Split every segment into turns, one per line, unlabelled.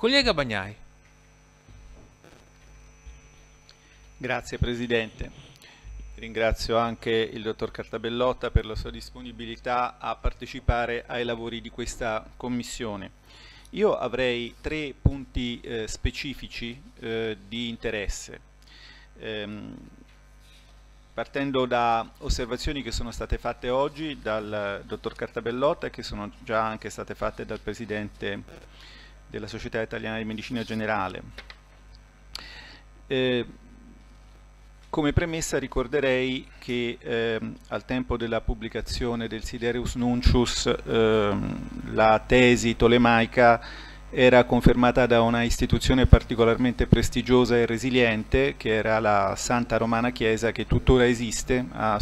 Collega Bagnai. Grazie Presidente. Ringrazio anche il dottor Cartabellotta per la sua disponibilità a partecipare ai lavori di questa commissione. Io avrei tre punti eh, specifici eh, di interesse, ehm, partendo da osservazioni che sono state fatte oggi dal dottor Cartabellotta e che sono già anche state fatte dal Presidente della Società Italiana di Medicina Generale. Eh, come premessa ricorderei che ehm, al tempo della pubblicazione del Siderius Nuncius ehm, la tesi tolemaica era confermata da una istituzione particolarmente prestigiosa e resiliente che era la Santa Romana Chiesa che tuttora esiste, ha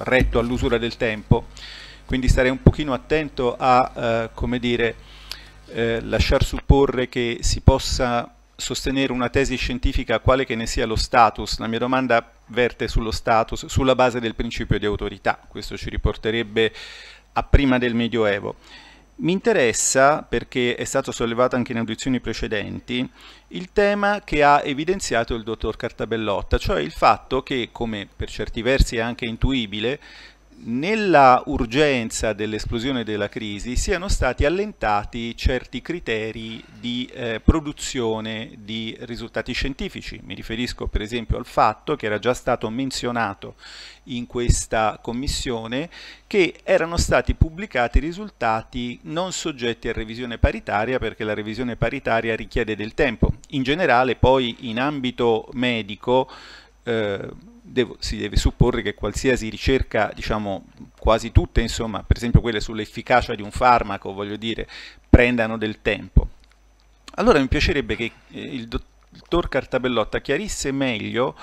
retto all'usura del tempo, quindi starei un pochino attento a eh, come dire, eh, lasciar supporre che si possa sostenere una tesi scientifica quale che ne sia lo status. La mia domanda verte sullo status, sulla base del principio di autorità. Questo ci riporterebbe a prima del Medioevo. Mi interessa, perché è stato sollevato anche in audizioni precedenti, il tema che ha evidenziato il dottor Cartabellotta, cioè il fatto che, come per certi versi è anche intuibile, nella urgenza dell'esplosione della crisi siano stati allentati certi criteri di eh, produzione di risultati scientifici. Mi riferisco per esempio al fatto che era già stato menzionato in questa commissione che erano stati pubblicati risultati non soggetti a revisione paritaria perché la revisione paritaria richiede del tempo. In generale poi in ambito medico eh, Devo, si deve supporre che qualsiasi ricerca, diciamo quasi tutte, insomma, per esempio quelle sull'efficacia di un farmaco, voglio dire, prendano del tempo. Allora mi piacerebbe che eh, il dottor Cartabellotta chiarisse meglio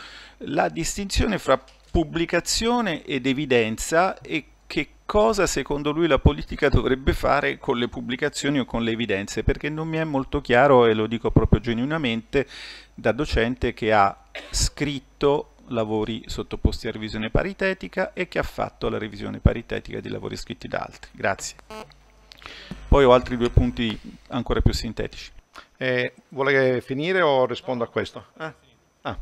la distinzione fra pubblicazione ed evidenza e che cosa secondo lui la politica dovrebbe fare con le pubblicazioni o con le evidenze, perché non mi è molto chiaro, e lo dico proprio genuinamente, da docente che ha scritto lavori sottoposti a revisione paritetica e che ha fatto la revisione paritetica di lavori scritti da altri. Grazie. Poi ho altri due punti ancora più sintetici.
Eh, vuole finire o rispondo a questo? Eh? Ah.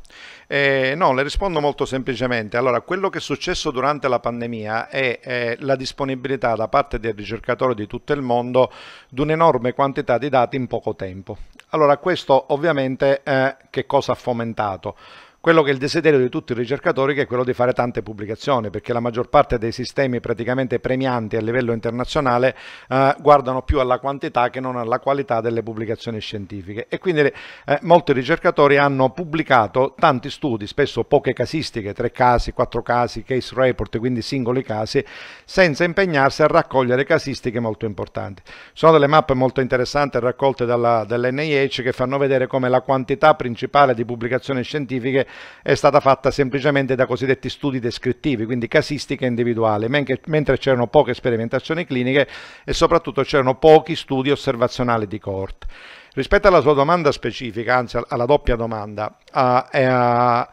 Eh, no, le rispondo molto semplicemente. Allora, quello che è successo durante la pandemia è eh, la disponibilità da parte dei ricercatori di tutto il mondo di un'enorme quantità di dati in poco tempo. Allora, questo ovviamente eh, che cosa ha fomentato? quello che è il desiderio di tutti i ricercatori, che è quello di fare tante pubblicazioni, perché la maggior parte dei sistemi praticamente premianti a livello internazionale eh, guardano più alla quantità che non alla qualità delle pubblicazioni scientifiche e quindi eh, molti ricercatori hanno pubblicato tanti studi, spesso poche casistiche, tre casi, quattro casi, case report, quindi singoli casi, senza impegnarsi a raccogliere casistiche molto importanti. Sono delle mappe molto interessanti raccolte dall'NIH che fanno vedere come la quantità principale di pubblicazioni scientifiche è stata fatta semplicemente da cosiddetti studi descrittivi, quindi casistica individuale, mentre c'erano poche sperimentazioni cliniche e soprattutto c'erano pochi studi osservazionali di cohort. Rispetto alla sua domanda specifica, anzi alla doppia domanda, a, a,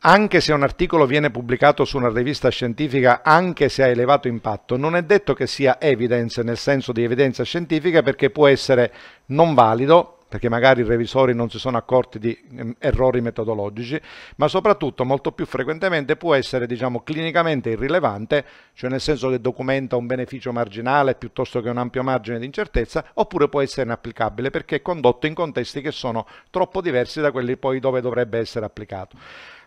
anche se un articolo viene pubblicato su una rivista scientifica, anche se ha elevato impatto, non è detto che sia evidence nel senso di evidenza scientifica perché può essere non valido perché magari i revisori non si sono accorti di mm, errori metodologici, ma soprattutto molto più frequentemente può essere diciamo, clinicamente irrilevante, cioè nel senso che documenta un beneficio marginale piuttosto che un ampio margine di incertezza, oppure può essere inapplicabile perché è condotto in contesti che sono troppo diversi da quelli poi dove dovrebbe essere applicato.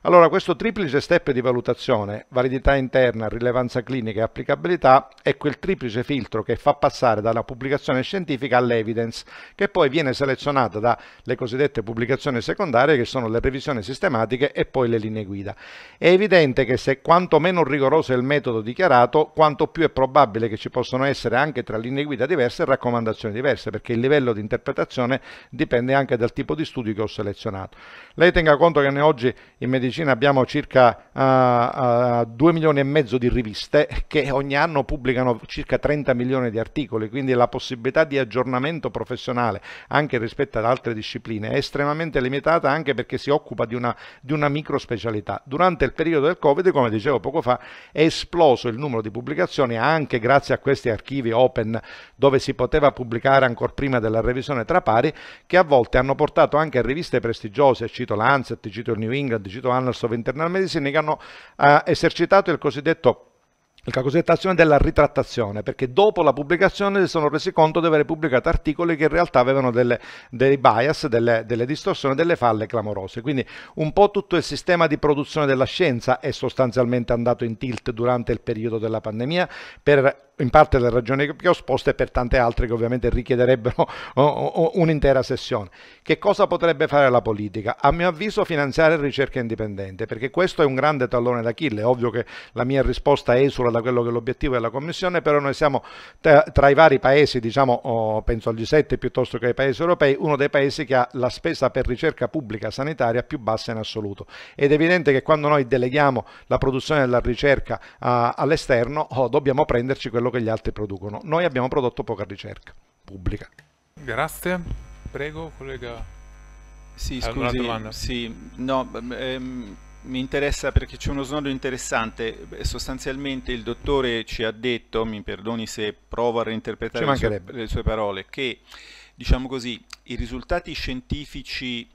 Allora, questo triplice step di valutazione, validità interna, rilevanza clinica e applicabilità, è quel triplice filtro che fa passare dalla pubblicazione scientifica all'evidence, che poi viene selezionata dalle cosiddette pubblicazioni secondarie, che sono le revisioni sistematiche e poi le linee guida. È evidente che se quanto meno rigoroso è il metodo dichiarato, quanto più è probabile che ci possano essere anche tra linee guida diverse raccomandazioni diverse, perché il livello di interpretazione dipende anche dal tipo di studio che ho selezionato. Lei tenga conto che noi oggi in medicina Medicina abbiamo circa uh, uh, 2 milioni e mezzo di riviste che ogni anno pubblicano circa 30 milioni di articoli, quindi la possibilità di aggiornamento professionale anche rispetto ad altre discipline è estremamente limitata anche perché si occupa di una, di una microspecialità. Durante il periodo del Covid, come dicevo poco fa, è esploso il numero di pubblicazioni anche grazie a questi archivi open dove si poteva pubblicare ancora prima della revisione tra pari che a volte hanno portato anche a riviste prestigiose, cito Lancet, cito il New England, cito of Internal Medicine che hanno eh, esercitato il cosiddetto la cosiddetta azione della ritrattazione, perché dopo la pubblicazione si sono resi conto di aver pubblicato articoli che in realtà avevano delle, dei bias, delle, delle, distorsioni, delle falle clamorose. Quindi un po' tutto il sistema di produzione della scienza è sostanzialmente andato in tilt durante il periodo della pandemia per in parte le ragioni che ho esposto e per tante altre che ovviamente richiederebbero un'intera sessione. Che cosa potrebbe fare la politica? A mio avviso finanziare ricerca indipendente, perché questo è un grande tallone d'Achille, è ovvio che la mia risposta esula da quello che è l'obiettivo della Commissione, però noi siamo tra i vari paesi, diciamo, penso agli 7 piuttosto che ai paesi europei, uno dei paesi che ha la spesa per ricerca pubblica sanitaria più bassa in assoluto. Ed è evidente che quando noi deleghiamo la produzione della ricerca all'esterno, oh, dobbiamo prenderci quello che gli altri producono. Noi abbiamo prodotto poca ricerca pubblica.
Grazie, prego collega. Sì, scusi, sì, no, ehm, mi interessa perché c'è uno snodo interessante. Sostanzialmente il dottore ci ha detto, mi perdoni se provo a reinterpretare le sue, le sue parole, che diciamo così, i risultati scientifici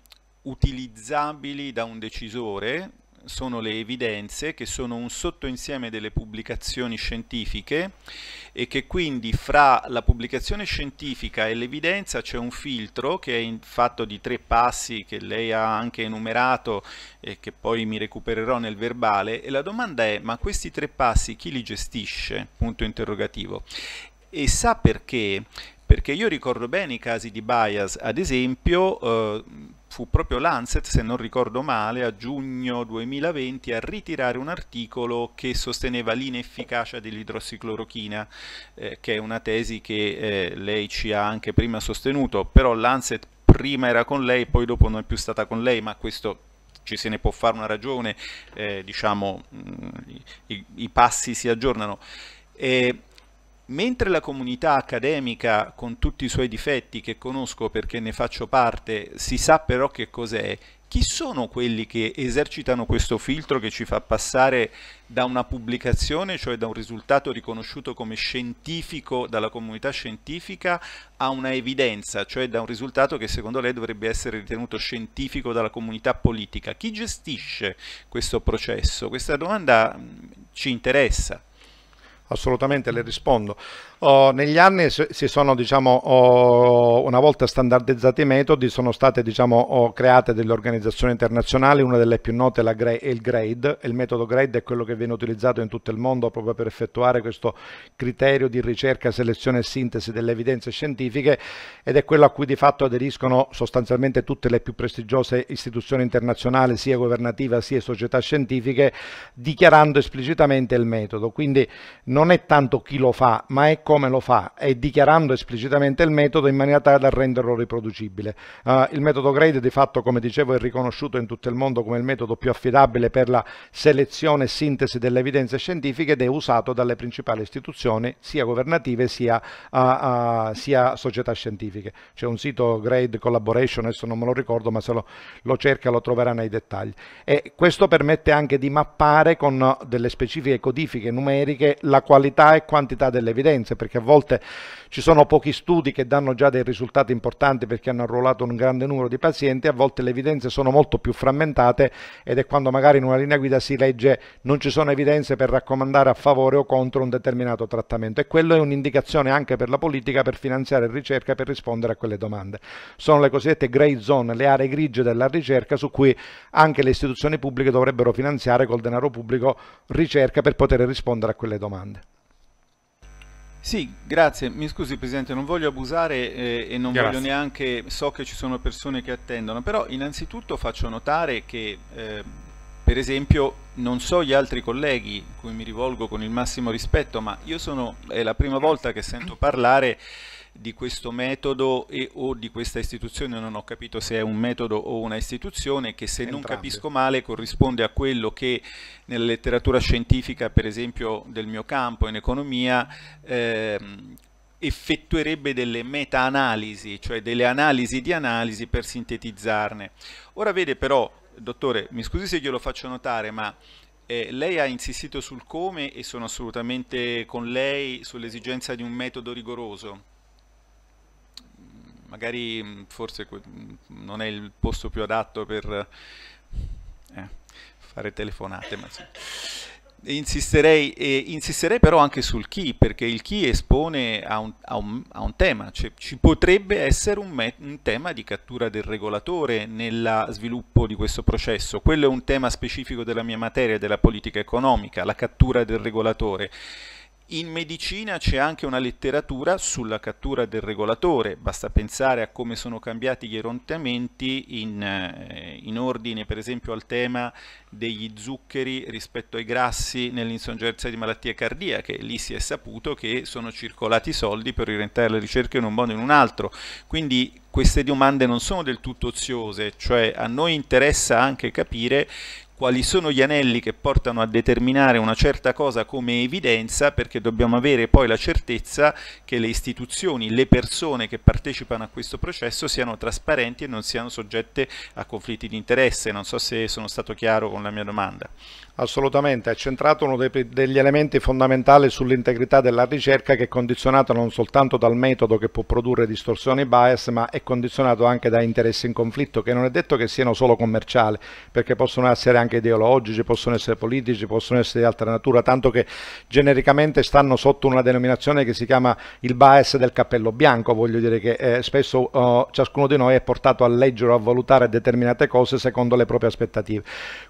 utilizzabili da un decisore sono le evidenze, che sono un sottoinsieme delle pubblicazioni scientifiche e che quindi fra la pubblicazione scientifica e l'evidenza c'è un filtro che è fatto di tre passi che lei ha anche enumerato e che poi mi recupererò nel verbale e la domanda è ma questi tre passi chi li gestisce? Punto interrogativo. E sa perché? perché io ricordo bene i casi di bias, ad esempio eh, fu proprio l'Anset, se non ricordo male, a giugno 2020 a ritirare un articolo che sosteneva l'inefficacia dell'idrossiclorochina, eh, che è una tesi che eh, lei ci ha anche prima sostenuto, però l'Anset prima era con lei, poi dopo non è più stata con lei, ma questo ci se ne può fare una ragione, eh, diciamo, mh, mm, i, i, passi si aggiornano. E Mentre la comunità accademica, con tutti i suoi difetti che conosco perché ne faccio parte, si sa però che cos'è, chi sono quelli che esercitano questo filtro che ci fa passare da una pubblicazione, cioè da un risultato riconosciuto come scientifico dalla comunità scientifica, a una evidenza, cioè da un risultato che secondo lei dovrebbe essere ritenuto scientifico dalla comunità politica? Chi gestisce questo processo? Questa domanda mm, ci interessa
assolutamente le rispondo. Oh, negli anni si sono, diciamo, oh, una volta standardizzati i metodi, sono state diciamo, oh, create delle organizzazioni internazionali, una delle più note è il GRADE, il metodo GRADE è quello che viene utilizzato in tutto il mondo proprio per effettuare questo criterio di ricerca, selezione e sintesi delle evidenze scientifiche ed è quello a cui di fatto aderiscono sostanzialmente tutte le più prestigiose istituzioni internazionali, sia governativa sia società scientifiche, dichiarando esplicitamente il metodo. Quindi non è tanto chi lo fa, ma è come lo fa e dichiarando esplicitamente il metodo in maniera tale da renderlo riproducibile. Uh, il metodo grade di fatto come dicevo è riconosciuto in tutto il mondo come il metodo più affidabile per la selezione e sintesi delle evidenze scientifiche ed è usato dalle principali istituzioni sia governative sia, uh, uh, sia società scientifiche. C'è un sito grade collaboration, adesso non me lo ricordo ma se lo, lo cerca lo troverà nei dettagli. E questo permette anche di mappare con delle specifiche codifiche numeriche la qualità e quantità delle evidenze perché a volte ci sono pochi studi che danno già dei risultati importanti perché hanno arruolato un grande numero di pazienti, a volte le evidenze sono molto più frammentate ed è quando magari in una linea guida si legge non ci sono evidenze per raccomandare a favore o contro un determinato trattamento e quello è un'indicazione anche per la politica per finanziare ricerca per rispondere a quelle domande. Sono le cosiddette grey zone, le aree grigie della ricerca su cui anche le istituzioni pubbliche dovrebbero finanziare col denaro pubblico ricerca per poter rispondere a quelle domande.
Sì, grazie. Mi scusi Presidente, non voglio abusare eh, e non grazie. voglio neanche, so che ci sono persone che attendono, però innanzitutto faccio notare che eh, per esempio non so gli altri colleghi cui mi rivolgo con il massimo rispetto, ma io sono, è la prima volta che sento parlare di questo metodo e, o di questa istituzione, non ho capito se è un metodo o una istituzione, che se Entrambi. non capisco male corrisponde a quello che nella letteratura scientifica, per esempio del mio campo in economia, ehm, effettuerebbe delle meta-analisi, cioè delle analisi di analisi per sintetizzarne. Ora vede però, dottore, mi scusi se glielo faccio notare, ma eh, lei ha insistito sul come e sono assolutamente con lei sull'esigenza di un metodo rigoroso magari mm, forse mm, non è il posto più adatto per eh, fare telefonate, ma sì. Insisterei, eh, insisterei, però anche sul chi, perché il chi espone a un, a un, a un tema, cioè, ci potrebbe essere un, un, tema di cattura del regolatore nel sviluppo di questo processo, quello è un tema specifico della mia materia, della politica economica, la cattura del regolatore. In medicina c'è anche una letteratura sulla cattura del regolatore, basta pensare a come sono cambiati gli erontamenti in, eh, in ordine per esempio al tema degli zuccheri rispetto ai grassi nell'insorgenza di malattie cardiache, lì si è saputo che sono circolati soldi per orientare la ricerca in un modo o in un altro, quindi queste domande non sono del tutto oziose, cioè a noi interessa anche capire quali sono gli anelli che portano a determinare una certa cosa come evidenza perché dobbiamo avere poi la certezza che le istituzioni, le persone che partecipano a questo processo siano trasparenti e non siano soggette a conflitti di interesse. Non so se sono stato chiaro con la mia domanda.
Assolutamente, è centrato uno dei, degli elementi fondamentali sull'integrità della ricerca che è condizionato non soltanto dal metodo che può produrre distorsioni bias, ma è condizionato anche da interessi in conflitto che non è detto che siano solo commerciali, perché possono essere anche anche ideologici, possono essere politici, possono essere di altra natura, tanto che genericamente stanno sotto una denominazione che si chiama il bias del cappello bianco, voglio dire che eh, spesso eh, ciascuno di noi è portato a leggere o a valutare determinate cose secondo le proprie aspettative.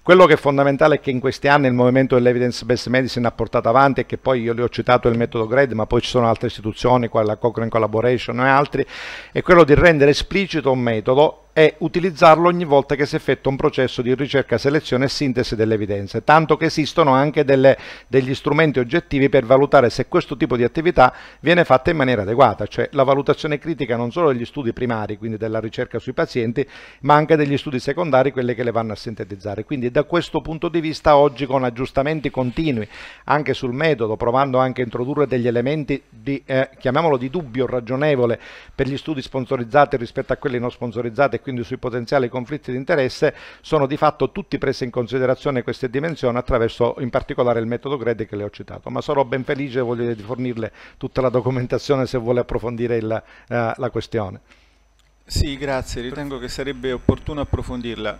Quello che è fondamentale è che in questi anni il movimento dell'evidence based medicine ha portato avanti e che poi io le ho citato il metodo GRED, ma poi ci sono altre istituzioni, quale la Cochrane Collaboration e altri, è quello di rendere esplicito un metodo è utilizzarlo ogni volta che si effettua un processo di ricerca, selezione e sintesi delle evidenze, tanto che esistono anche delle, degli strumenti oggettivi per valutare se questo tipo di attività viene fatta in maniera adeguata, cioè la valutazione critica non solo degli studi primari, quindi della ricerca sui pazienti, ma anche degli studi secondari, quelli che le vanno a sintetizzare. Quindi da questo punto di vista oggi con aggiustamenti continui anche sul metodo, provando anche a introdurre degli elementi di, eh, chiamiamolo di dubbio ragionevole per gli studi sponsorizzati rispetto a quelli non sponsorizzati quindi sui potenziali conflitti di interesse, sono di fatto tutti presi in considerazione queste dimensioni attraverso in particolare il metodo Grede che le ho citato, ma sarò ben felice voglio, di fornirle tutta la documentazione se vuole approfondire il, eh, la questione.
Sì, grazie, ritengo che sarebbe opportuno approfondirla.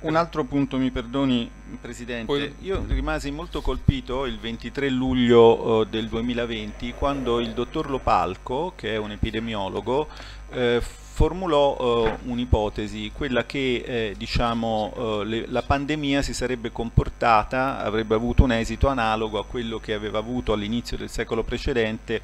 Un altro punto, mi perdoni Presidente, io rimasi molto colpito il 23 luglio eh, del 2020 quando il dottor Lopalco, che è un epidemiologo, eh, formulò eh, un'ipotesi, quella che eh, diciamo, eh, le, la pandemia si sarebbe comportata, avrebbe avuto un esito analogo a quello che aveva avuto all'inizio del secolo precedente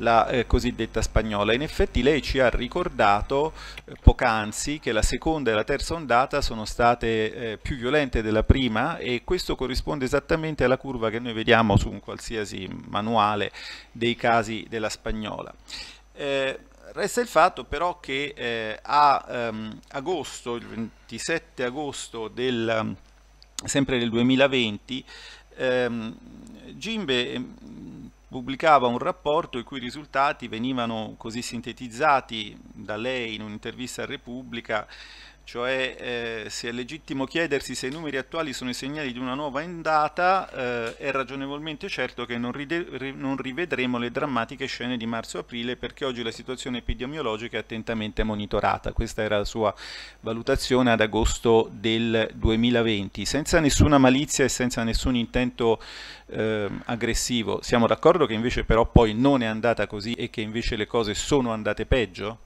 la eh, cosiddetta spagnola. In effetti lei ci ha ricordato eh, poc'anzi che la seconda e la terza ondata sono state eh, più violente della prima e questo corrisponde esattamente alla curva che noi vediamo su un qualsiasi manuale dei casi della spagnola. Eh, Resta il fatto però che eh, a ehm, agosto, il 27 agosto del, ehm, sempre del 2020, ehm, Gimbe ehm, pubblicava un rapporto i cui risultati venivano così sintetizzati da lei in un'intervista a Repubblica cioè eh, se è legittimo chiedersi se i numeri attuali sono i segnali di una nuova endata, eh, è ragionevolmente certo che non, ride- non rivedremo le drammatiche scene di marzo-aprile perché oggi la situazione epidemiologica è attentamente monitorata. Questa era la sua valutazione ad agosto del 2020, senza nessuna malizia e senza nessun intento eh, aggressivo. Siamo d'accordo che invece però poi non è andata così e che invece le cose sono andate peggio?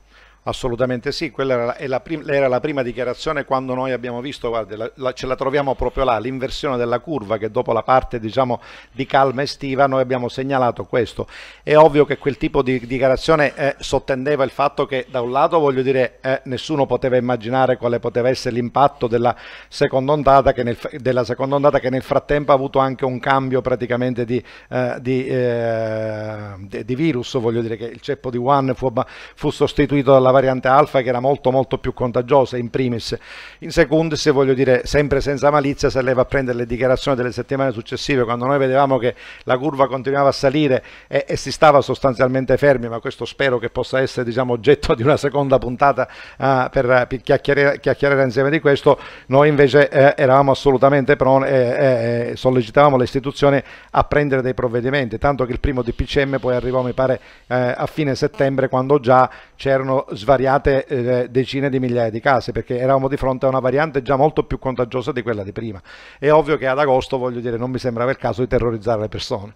Assolutamente sì, quella era la, prima, era la, prima, dichiarazione quando noi abbiamo visto, guarda, la, la, ce la troviamo proprio là, l'inversione della curva che dopo la parte diciamo, di calma estiva noi abbiamo segnalato questo. È ovvio che quel tipo di dichiarazione eh, sottendeva il fatto che da un lato voglio dire eh, nessuno poteva immaginare quale poteva essere l'impatto della seconda, ondata che nel, della seconda ondata che nel frattempo ha avuto anche un cambio praticamente eh, di, eh, di, di virus, voglio dire che il ceppo di Wuhan fu, fu sostituito dalla alla variante alfa che era molto molto più contagiosa in primis. In secundis voglio dire, sempre senza malizia, se lei va a prendere le dichiarazioni delle settimane successive, quando noi vedevamo che la curva continuava a salire e, e si stava sostanzialmente fermi, ma questo spero che possa essere diciamo, oggetto di una seconda puntata uh, per, chiacchierare, chiacchierare, insieme di questo, noi invece eh, eravamo assolutamente pronti, eh, eh, sollecitavamo le istituzioni a prendere dei provvedimenti, tanto che il primo DPCM poi arrivò mi pare eh, a fine settembre quando già c'erano svariate eh, decine di migliaia di casi perché eravamo di fronte a una variante già molto più contagiosa di quella di prima. È ovvio che ad agosto, voglio dire, non mi sembrava il caso di terrorizzare le persone.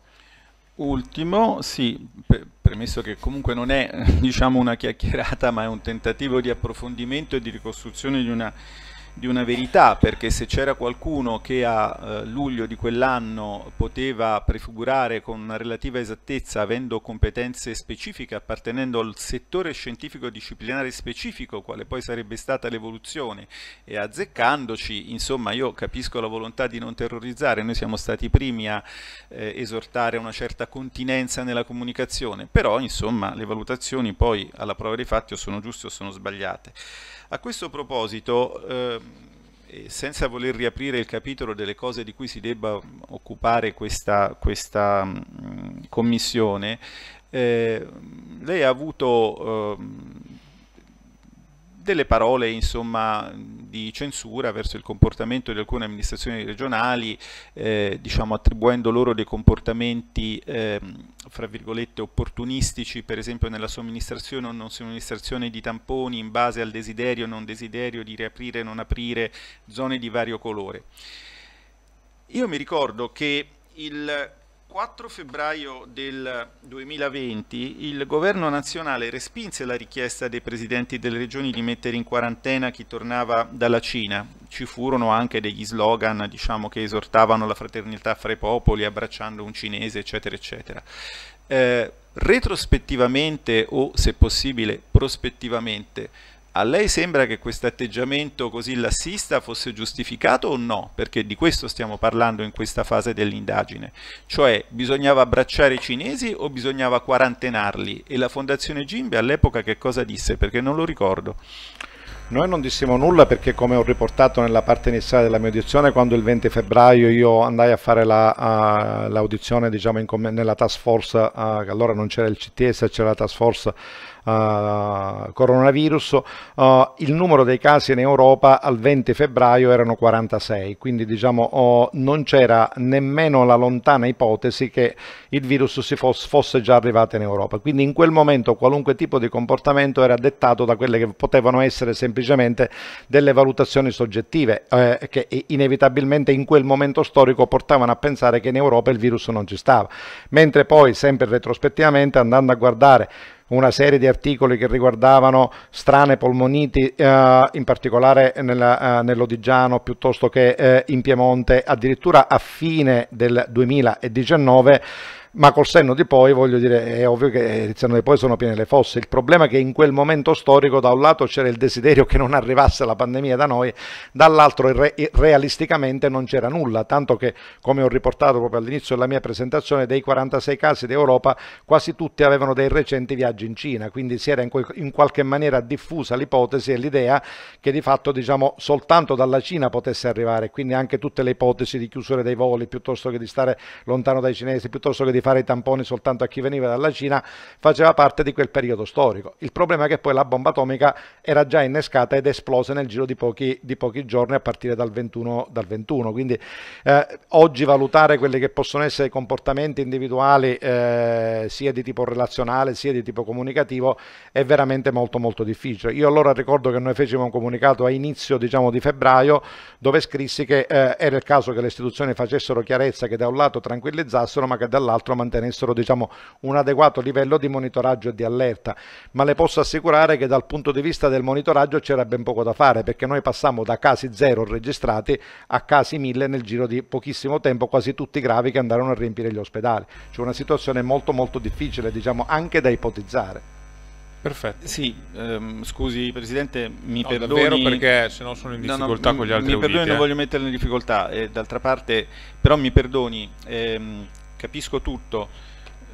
Ultimo, sì, premesso che comunque non è diciamo, una chiacchierata ma è un tentativo di approfondimento e di ricostruzione di una di una verità, perché se c'era qualcuno che a eh, luglio di quell'anno poteva prefigurare con una relativa esattezza, avendo competenze specifiche, appartenendo al settore scientifico disciplinare specifico, quale poi sarebbe stata l'evoluzione, e azzeccandoci, insomma io capisco la volontà di non terrorizzare, noi siamo stati i primi a eh, esortare una certa continenza nella comunicazione, però insomma le valutazioni poi alla prova dei fatti o sono giuste o sono sbagliate. A questo proposito eh, senza voler riaprire il capitolo delle cose di cui si debba occupare questa, questa mm, commissione, eh, lei ha avuto eh, delle parole insomma, di censura verso il comportamento di alcune amministrazioni regionali, eh, diciamo, attribuendo loro dei comportamenti eh, fra virgolette opportunistici, per esempio nella somministrazione o non somministrazione di tamponi in base al desiderio o non desiderio di riaprire o non aprire zone di vario colore. Io mi ricordo che il 4 febbraio del 2020 il governo nazionale respinse la richiesta dei presidenti delle regioni di mettere in quarantena chi tornava dalla Cina. Ci furono anche degli slogan diciamo, che esortavano la fraternità fra i popoli, abbracciando un cinese, eccetera, eccetera. Eh, retrospettivamente o, se possibile, prospettivamente, a lei sembra che questo atteggiamento così lassista fosse giustificato o no? Perché di questo stiamo parlando in questa fase dell'indagine. Cioè, bisognava abbracciare i cinesi o bisognava quarantenarli? E la Fondazione Gimbe all'epoca che cosa disse? Perché non lo ricordo.
Noi non dissimo nulla perché come ho riportato nella parte iniziale della mia audizione, quando il 20 febbraio io andai a fare l'audizione la, uh, diciamo, nella task force, uh, allora non c'era il CTS, c'era la task force eh, coronavirus, uh, il numero dei casi in Europa al 20 febbraio erano 46, quindi diciamo oh, non c'era nemmeno la lontana ipotesi che il virus si fosse, fosse già arrivato in Europa. Quindi in quel momento qualunque tipo di comportamento era dettato da quelle che potevano essere semplicemente delle valutazioni soggettive eh, che inevitabilmente in quel momento storico portavano a pensare che in Europa il virus non ci stava. Mentre poi sempre retrospettivamente andando a guardare una serie di articoli che riguardavano strane polmoniti, eh, in particolare nella, eh, nell'Odigiano piuttosto che eh, in Piemonte, addirittura a fine del 2019 ma col senno di poi voglio dire è ovvio che il senno di poi sono piene le fosse il problema è che in quel momento storico da un lato c'era il desiderio che non arrivasse la pandemia da noi dall'altro re realisticamente non c'era nulla tanto che come ho riportato proprio all'inizio della mia presentazione dei 46 casi d'Europa quasi tutti avevano dei recenti viaggi in Cina quindi si era in, in qualche maniera diffusa l'ipotesi e l'idea che di fatto diciamo soltanto dalla Cina potesse arrivare quindi anche tutte le ipotesi di chiusura dei voli piuttosto che di stare lontano dai cinesi piuttosto che di fare i tamponi soltanto a chi veniva dalla Cina faceva parte di quel periodo storico. Il problema è che poi la bomba atomica era già innescata ed esplosa nel giro di pochi, di pochi giorni a partire dal 21. Dal 21. Quindi eh, oggi valutare quelli che possono essere comportamenti individuali eh, sia di tipo relazionale sia di tipo comunicativo è veramente molto molto difficile. Io allora ricordo che noi fecimo un comunicato a inizio diciamo di febbraio dove scrissi che eh, era il caso che le istituzioni facessero chiarezza, che da un lato tranquillizzassero ma che dall'altro peraltro mantenessero diciamo, un adeguato livello di monitoraggio e di allerta, ma le posso assicurare che dal punto di vista del monitoraggio c'era ben poco da fare perché noi passammo da casi zero registrati a casi mille nel giro di pochissimo tempo, quasi tutti gravi che andarono a riempire gli ospedali. C'è una situazione molto molto difficile diciamo, anche da ipotizzare. Perfetto.
Sì, ehm, scusi Presidente, mi no, perdoni... Davvero perché se no sono in difficoltà no, no, con gli altri Mi perdoni, uditi, non eh. voglio metterlo in difficoltà, eh, d'altra parte, però mi perdoni, ehm, capisco tutto,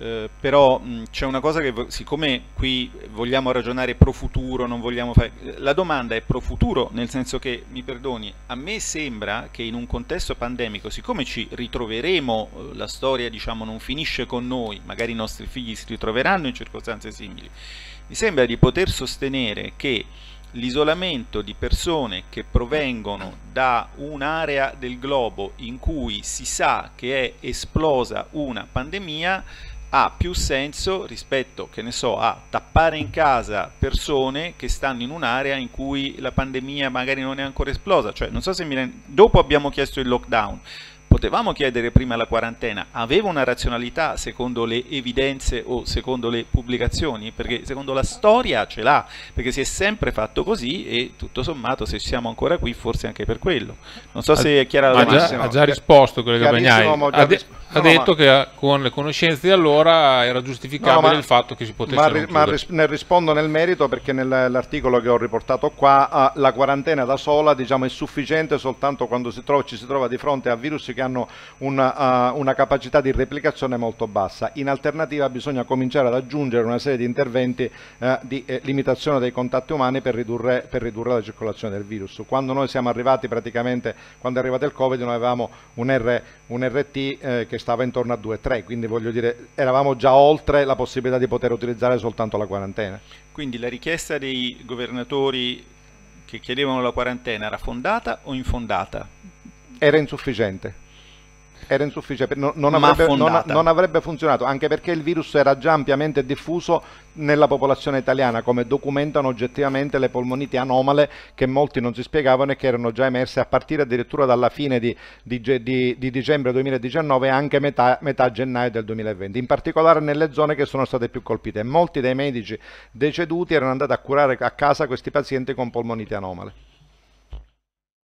eh, però c'è una cosa che, siccome qui vogliamo ragionare pro futuro, non vogliamo fare... Eh, la domanda è pro futuro, nel senso che, mi perdoni, a me sembra che in un contesto pandemico, siccome ci ritroveremo, eh, la storia diciamo non finisce con noi, magari i nostri figli si ritroveranno in circostanze simili, mi sembra di poter sostenere che l'isolamento di persone che provengono da un'area del globo in cui si sa che è esplosa una pandemia ha più senso rispetto, che ne so, a tappare in casa persone che stanno in un'area in cui la pandemia magari non è ancora esplosa. Cioè, non so se mi rend... dopo abbiamo chiesto il lockdown, potevamo chiedere prima la quarantena, aveva una razionalità secondo le evidenze o secondo le pubblicazioni, perché secondo la storia ce l'ha, perché si è sempre fatto così e tutto sommato se siamo ancora qui forse anche per quello. Non so se è chiara la domanda. Ha, già risposto quello che Bagnai. Ha, de ha, detto no, che ah, con le conoscenze di allora era giustificabile no, ma, il fatto che si potesse... Ma, ri ma ris
ne rispondo nel merito perché nell'articolo che ho riportato qua ah, la quarantena da sola diciamo, è sufficiente soltanto quando si ci si trova di fronte a virus che che hanno una, uh, eh, una capacità di replicazione molto bassa. In alternativa bisogna cominciare ad aggiungere una serie di interventi uh, di eh, limitazione dei contatti umani per ridurre, per ridurre, la circolazione del virus. Quando noi siamo arrivati praticamente, quando è arrivato il Covid, noi avevamo un, R, un RT eh, che stava intorno a 2-3, quindi voglio dire eravamo già oltre la possibilità di poter utilizzare soltanto la quarantena.
Quindi la richiesta dei governatori che chiedevano la quarantena era fondata o infondata?
Era insufficiente era insufficiente, non, non, avrebbe, non, non, avrebbe, funzionato, anche perché il virus era già ampiamente diffuso nella popolazione italiana, come documentano oggettivamente le polmoniti anomale che molti non si spiegavano e che erano già emerse a partire addirittura dalla fine di, di, di, di dicembre 2019 e anche metà, metà gennaio del 2020, in particolare nelle zone che sono state più colpite. Molti dei medici deceduti erano andati a curare a casa questi pazienti con polmoniti anomale.